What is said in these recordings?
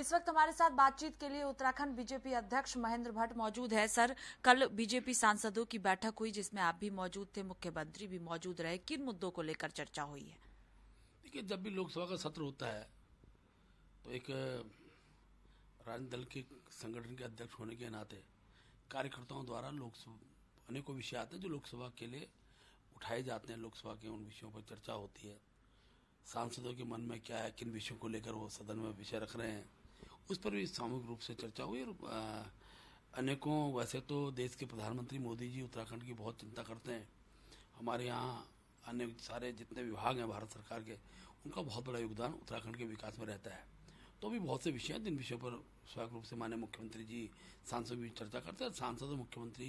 इस वक्त हमारे साथ बातचीत के लिए उत्तराखंड बीजेपी अध्यक्ष महेंद्र भट्ट मौजूद है सर कल बीजेपी सांसदों की बैठक हुई जिसमें आप भी मौजूद थे मुख्यमंत्री भी मौजूद रहे किन मुद्दों को लेकर चर्चा हुई है देखिए जब भी लोकसभा का सत्र होता है तो एक राजनीतिक दल के संगठन के अध्यक्ष होने के नाते कार्यकर्ताओं द्वारा लोकसभा अनेकों विषय आते हैं जो लोकसभा के लिए उठाए जाते हैं लोकसभा के उन विषयों पर चर्चा होती है सांसदों के मन में क्या है किन विषयों को लेकर वो सदन में विषय रख रहे हैं उस पर भी सामूहिक रूप से चर्चा हुई और अनेकों वैसे तो देश के प्रधानमंत्री मोदी जी उत्तराखंड की बहुत चिंता करते हैं हमारे यहाँ अन्य सारे जितने विभाग हैं भारत सरकार के उनका बहुत बड़ा योगदान उत्तराखंड के विकास में रहता है तो भी बहुत से विषय हैं जिन विषयों पर स्वयं रूप से माननीय मुख्यमंत्री जी सांसद भी चर्चा करते हैं सांसद और मुख्यमंत्री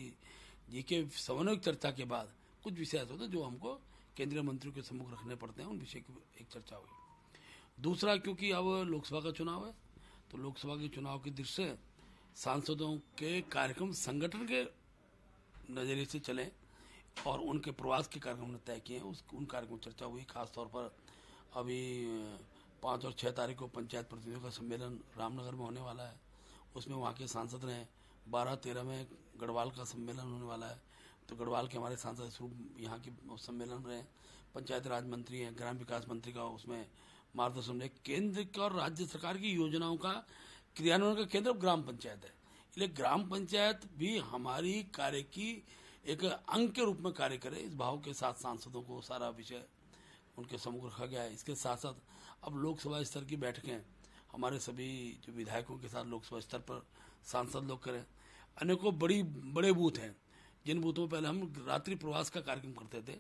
जी के समन्वय चर्चा के बाद कुछ विषय ऐसे होते हैं जो हमको केंद्रीय मंत्रियों के सम्मुख रखने पड़ते हैं उन विषय की एक चर्चा हुई दूसरा क्योंकि अब लोकसभा का चुनाव है तो लोकसभा के चुनाव की दृष्टि सांसदों के कार्यक्रम संगठन के नजरिए से चले और उनके प्रवास के कार्यक्रम ने तय किए उस उन कार्यक्रम चर्चा हुई खासतौर पर अभी पाँच और छः तारीख को पंचायत प्रतिनिधियों का सम्मेलन रामनगर में होने वाला है उसमें वहाँ के सांसद ने बारह तेरह में गढ़वाल का सम्मेलन होने वाला है तो गढ़वाल के हमारे सांसद स्वरूप यहाँ के सम्मेलन में पंचायत राज मंत्री हैं ग्राम विकास मंत्री का उसमें मार्गदर्शन है केंद्र की और राज्य सरकार की योजनाओं का क्रियान्वयन का केंद्र ग्राम पंचायत है इसलिए ग्राम पंचायत भी हमारी कार्य की एक अंग के रूप में कार्य करे इस भाव के साथ सांसदों को सारा विषय उनके समूह रखा गया है इसके साथ साथ अब लोकसभा स्तर की बैठकें हमारे सभी जो विधायकों के साथ लोकसभा स्तर पर सांसद लोग करें अनेकों बड़ी बड़े बूथ हैं जिन बूथों में पहले हम रात्रि प्रवास का कार्यक्रम करते थे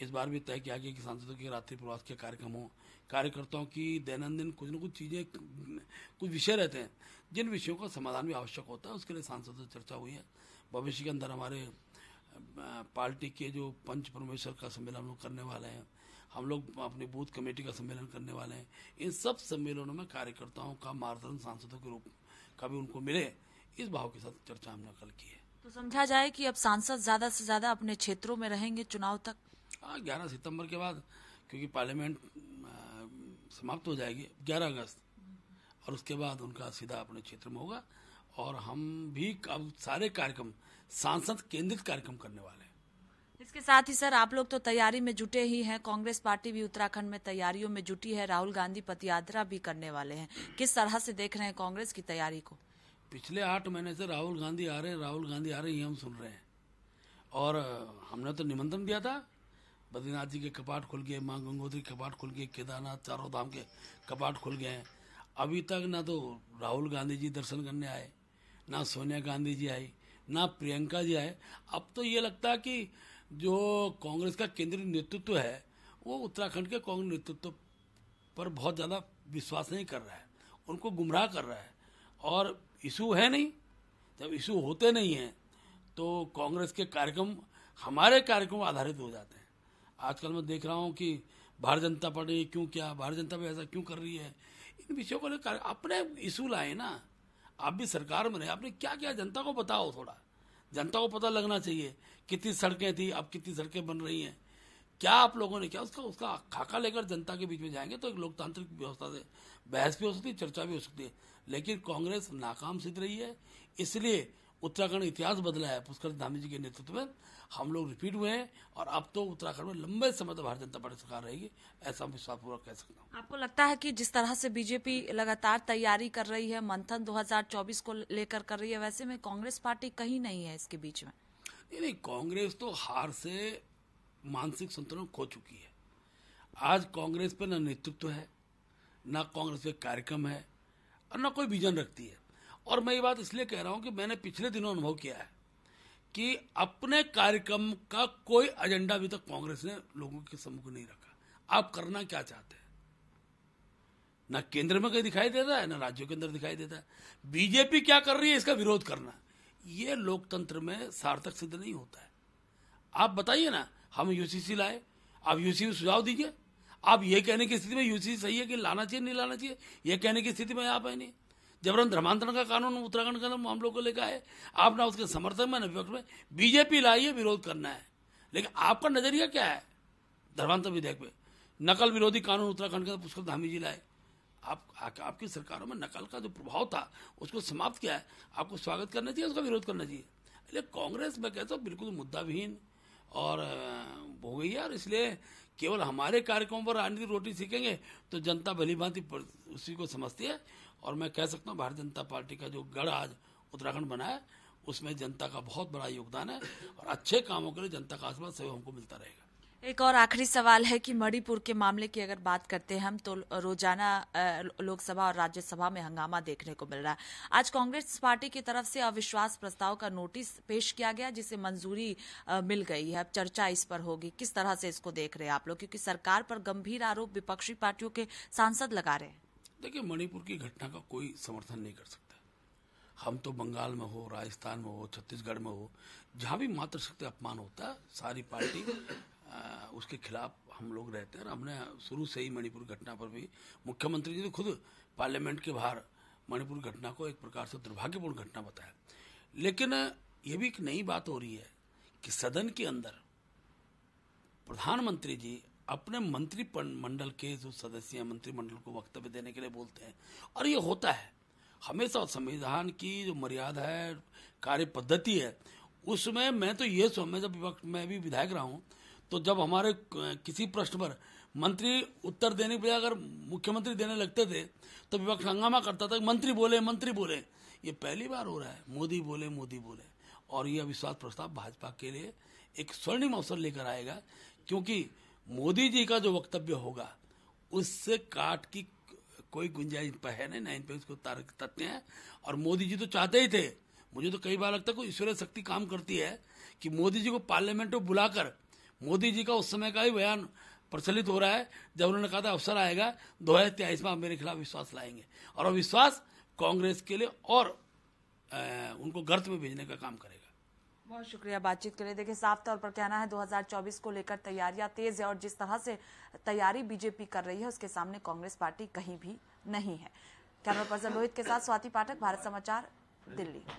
इस बार भी तय किया गया कि सांसदों के रात्रि प्रवास के कार्यक्रमों कार्यकर्ताओं की दैनंदिन कुछ न कुछ चीज़ें कुछ विषय रहते हैं जिन विषयों का समाधान भी आवश्यक होता है उसके लिए सांसदों से चर्चा हुई है भविष्य के अंदर हमारे पार्टी के जो पंच परमेश्वर का सम्मेलन हम लोग करने वाले हैं हम लोग अपने बूथ कमेटी का सम्मेलन करने वाले हैं इन सब सम्मेलनों में कार्यकर्ताओं का मार्गदर्शन सांसदों के रूप का भी उनको मिले इस भाव के साथ चर्चा हमने कल की है तो समझा जाए कि अब सांसद ज्यादा से ज्यादा अपने क्षेत्रों में रहेंगे चुनाव तक हाँ, ग्यारह सितंबर के बाद क्योंकि पार्लियामेंट समाप्त हो जाएगी ग्यारह अगस्त और उसके बाद उनका सीधा अपने क्षेत्र में होगा और हम भी अब सारे कार्यक्रम सांसद केंद्रित कार्यक्रम करने वाले हैं इसके साथ ही सर आप लोग तो तैयारी में जुटे ही हैं कांग्रेस पार्टी भी उत्तराखंड में तैयारियों में जुटी है राहुल गांधी पदयात्रा भी करने वाले हैं किस तरह से देख रहे हैं कांग्रेस की तैयारी को पिछले आठ महीने से राहुल गांधी आ रहे राहुल गांधी आ रहे ये हम सुन रहे हैं और हमने तो निमंत्रण दिया था बद्रीनाथ जी के कपाट खुल गए माँ गंगोत्री कपाट खुल गए केदारनाथ चारों धाम के कपाट खुल गए हैं अभी तक ना तो राहुल गांधी जी दर्शन करने आए ना सोनिया गांधी जी आई ना प्रियंका जी आए अब तो ये लगता है कि जो कांग्रेस का केंद्रीय नेतृत्व है वो उत्तराखंड के कांग्रेस नेतृत्व पर बहुत ज़्यादा विश्वास नहीं कर रहा है उनको गुमराह कर रहा है और इशू है नहीं जब इशू होते नहीं हैं तो कांग्रेस के कार्यक्रम हमारे कार्यक्रम आधारित हो जाते हैं आजकल मैं देख रहा हूँ कि भारतीय जनता पार्टी क्यों क्या भारतीय जनता पार्टी ऐसा क्यों कर रही है इन विषयों को लेकर अपने इशू लाए ना आप भी सरकार में रहे आपने क्या किया जनता को बताओ थोड़ा जनता को पता लगना चाहिए कितनी सड़कें थी अब कितनी सड़कें बन रही हैं क्या आप लोगों ने क्या उसका उसका खाका लेकर जनता के बीच में जाएंगे तो एक लोकतांत्रिक व्यवस्था से बहस भी हो सकती है चर्चा भी हो सकती है लेकिन कांग्रेस नाकाम सिद्ध रही है इसलिए उत्तराखंड इतिहास बदला है पुष्कर धामी जी के नेतृत्व में हम लोग रिपीट हुए हैं और अब तो उत्तराखंड में लंबे समय तक भारतीय जनता पार्टी सरकार रहेगी ऐसा मैं विश्वासपूर्वक कह सकता हूँ आपको लगता है कि जिस तरह से बीजेपी लगातार तैयारी कर रही है मंथन 2024 को लेकर कर रही है वैसे में कांग्रेस पार्टी कहीं नहीं है इसके बीच में नहीं नहीं कांग्रेस तो हार से मानसिक संतुलन खो चुकी है आज कांग्रेस पर न नेतृत्व है न कांग्रेस पे कार्यक्रम है और न कोई विजन रखती है और मैं ये बात इसलिए कह रहा हूं कि मैंने पिछले दिनों अनुभव किया है कि अपने कार्यक्रम का कोई एजेंडा अभी तक कांग्रेस ने लोगों के सम्मुख नहीं रखा आप करना क्या चाहते हैं ना केंद्र में कहीं दिखाई देता है ना राज्यों के अंदर दिखाई देता है बीजेपी क्या कर रही है इसका विरोध करना ये लोकतंत्र में सार्थक सिद्ध नहीं होता है आप बताइए ना हम यूसीसी लाए आप यूसीसी में सुझाव दीजिए आप ये कहने की स्थिति में यूसीसी सही है कि लाना चाहिए नहीं लाना चाहिए ये कहने की स्थिति में आप है नहीं जबरन धर्मांतरण का कानून उत्तराखंड के अंदर हम लोग को लेकर आए आप ना उसके समर्थन में विपक्ष में बीजेपी लाइए विरोध करना है लेकिन आपका नजरिया क्या है धर्मांतर विधेयक में नकल विरोधी कानून उत्तराखंड के अंदर पुष्कर धामी जी लाए आप आ, आपकी सरकारों में नकल का जो प्रभाव था उसको समाप्त किया है आपको स्वागत करना चाहिए उसका विरोध करना चाहिए इसलिए कांग्रेस में कहता तो हूँ बिल्कुल मुद्दा विहीन और हो गई है और इसलिए केवल हमारे कार्यक्रम पर राजनीति रोटी सीखेंगे तो जनता भली भांति उसी को समझती है और मैं कह सकता हूँ भारतीय जनता पार्टी का जो गढ़ आज उत्तराखंड बना है उसमें जनता का बहुत बड़ा योगदान है और अच्छे कामों के लिए जनता का आशीर्वाद सब हमको मिलता रहेगा एक और आखिरी सवाल है कि मणिपुर के मामले की अगर बात करते हैं हम तो रोजाना लोकसभा और राज्यसभा में हंगामा देखने को मिल रहा है आज कांग्रेस पार्टी की तरफ से अविश्वास प्रस्ताव का नोटिस पेश किया गया जिसे मंजूरी मिल गई है अब चर्चा इस पर होगी किस तरह से इसको देख रहे हैं आप लोग क्योंकि सरकार पर गंभीर आरोप विपक्षी पार्टियों के सांसद लगा रहे हैं देखिए मणिपुर की घटना का कोई समर्थन नहीं कर सकता हम तो बंगाल में हो राजस्थान में हो छत्तीसगढ़ में हो जहाँ भी मातृशक्ति अपमान होता है सारी पार्टी आ, उसके खिलाफ हम लोग रहते हैं और हमने शुरू से ही मणिपुर घटना पर भी मुख्यमंत्री जी ने तो खुद पार्लियामेंट के बाहर मणिपुर घटना को एक प्रकार से दुर्भाग्यपूर्ण घटना बताया लेकिन ये भी एक नई बात हो रही है कि सदन के अंदर प्रधानमंत्री जी अपने मंत्री मंडल के जो सदस्य हैं मंत्रिमंडल को वक्तव्य देने के लिए बोलते हैं और ये होता है हमेशा संविधान की जो मर्यादा है कार्य पद्धति है उसमें मैं तो ये मैं जब विपक्ष में भी विधायक रहा हूँ तो जब हमारे किसी प्रश्न पर मंत्री उत्तर देने के बजाय अगर मुख्यमंत्री देने लगते थे तो विपक्ष हंगामा करता था मंत्री बोले मंत्री बोले ये पहली बार हो रहा है मोदी बोले मोदी बोले और ये अविश्वास प्रस्ताव भाजपा के लिए एक स्वर्णिम अवसर लेकर आएगा क्योंकि मोदी जी का जो वक्तव्य होगा उससे काट की कोई गुंजाइश पर है नहीं ना इन पे उसको तारक तथ्य हैं और मोदी जी तो चाहते ही थे मुझे तो कई बार लगता है ईश्वरीय शक्ति काम करती है कि मोदी जी को पार्लियामेंट में बुलाकर मोदी जी का उस समय का ही बयान प्रचलित हो रहा है जब उन्होंने कहा था अवसर आएगा दो हजार तेईस में आप मेरे खिलाफ विश्वास लाएंगे और विश्वास कांग्रेस के लिए और उनको गर्त में भेजने का काम करेगा बहुत शुक्रिया बातचीत के लिए देखिए साफ तौर पर कहना है 2024 को लेकर तैयारियां तेज है और जिस तरह से तैयारी बीजेपी कर रही है उसके सामने कांग्रेस पार्टी कहीं भी नहीं है कैमरा पर्सन रोहित के साथ स्वाति पाठक भारत समाचार दिल्ली